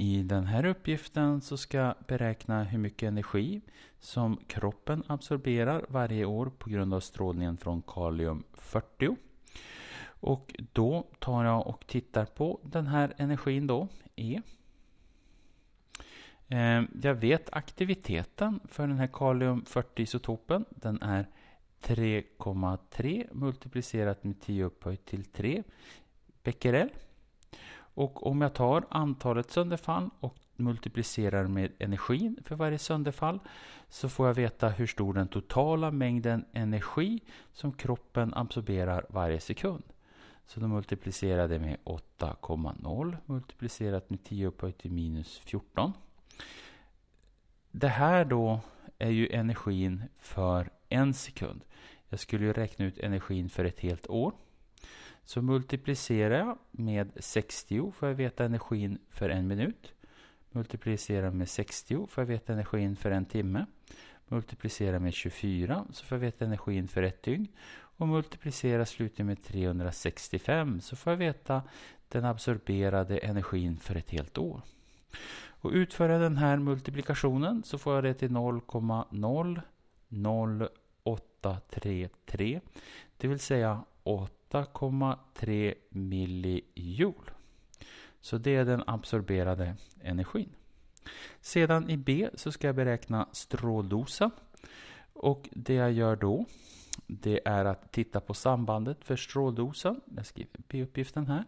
I den här uppgiften så ska beräkna hur mycket energi som kroppen absorberar varje år på grund av strålningen från kalium 40. Och då tar jag och tittar på den här energin då, E. Ehm, jag vet aktiviteten för den här kalium 40-isotopen. Den är 3,3 multiplicerat med 10 upphöjt till 3 becquerel. Och om jag tar antalet sönderfall och multiplicerar med energin för varje sönderfall så får jag veta hur stor den totala mängden energi som kroppen absorberar varje sekund. Så då multiplicerar jag det med 8,0 multiplicerat med 10 upphöjt till minus 14. Det här då är ju energin för en sekund. Jag skulle ju räkna ut energin för ett helt år. Så multiplicerar jag med 60 för att veta energin för en minut. Multiplicerar med 60 för att veta energin för en timme. Multiplicerar med 24 så får jag veta energin för ett dygn. Och multiplicera slutligen med 365 så får jag veta den absorberade energin för ett helt år. Och utför jag den här multiplikationen så får jag det till 0,00833. Det vill säga 8,3 millijoule. Så det är den absorberade energin. Sedan i B så ska jag beräkna stråldosen. Och det jag gör då det är att titta på sambandet för stråldosen. Jag skriver B-uppgiften här.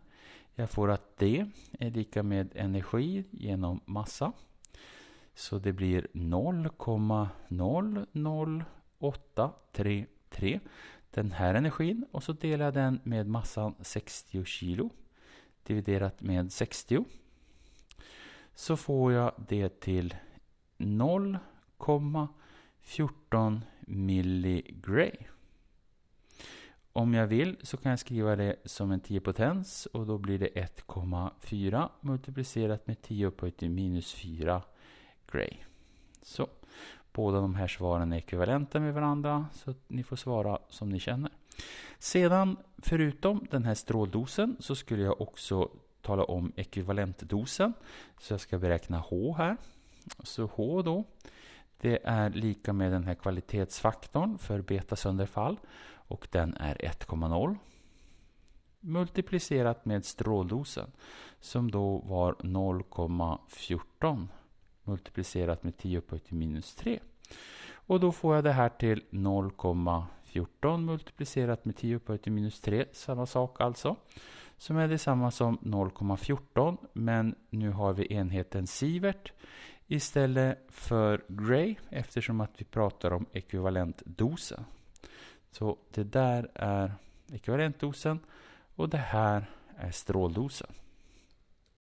Jag får att D är lika med energi genom massa. Så det blir 0,00833 den här energin och så delar jag den med massan 60 kilo dividerat med 60 så får jag det till 0,14 milligray. Om jag vill så kan jag skriva det som en 10 potens och då blir det 1,4 multiplicerat med 10 upphöjt till minus 4 gray. Så. Båda de här svaren är ekvivalenta med varandra så ni får svara som ni känner. Sedan, förutom den här stråldosen, så skulle jag också tala om ekvivalentdosen. Så jag ska beräkna H här. Så H då, det är lika med den här kvalitetsfaktorn för betasönderfall och den är 1,0 multiplicerat med stråldosen som då var 0,14 multiplicerat med 10 upphöjt till minus 3. Och då får jag det här till 0,14 multiplicerat med 10 upphöjt till minus 3, samma sak alltså. Som är detsamma som 0,14 men nu har vi enheten sievert istället för Gray eftersom att vi pratar om ekvivalentdosen. Så det där är ekvivalentdosen och det här är stråldosen.